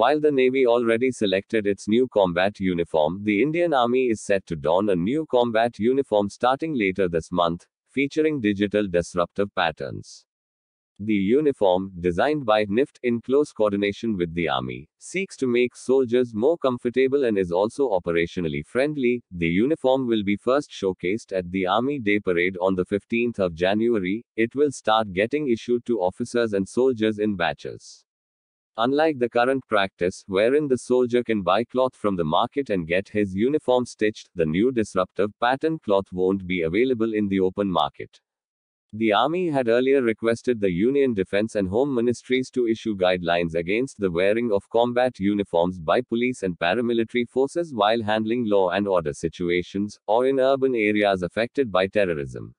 While the Navy already selected its new combat uniform, the Indian Army is set to don a new combat uniform starting later this month, featuring digital disruptive patterns. The uniform, designed by NIFT in close coordination with the Army, seeks to make soldiers more comfortable and is also operationally friendly. The uniform will be first showcased at the Army Day Parade on the 15th of January. It will start getting issued to officers and soldiers in batches. Unlike the current practice, wherein the soldier can buy cloth from the market and get his uniform stitched, the new disruptive pattern cloth won't be available in the open market. The Army had earlier requested the Union Defense and Home Ministries to issue guidelines against the wearing of combat uniforms by police and paramilitary forces while handling law and order situations, or in urban areas affected by terrorism.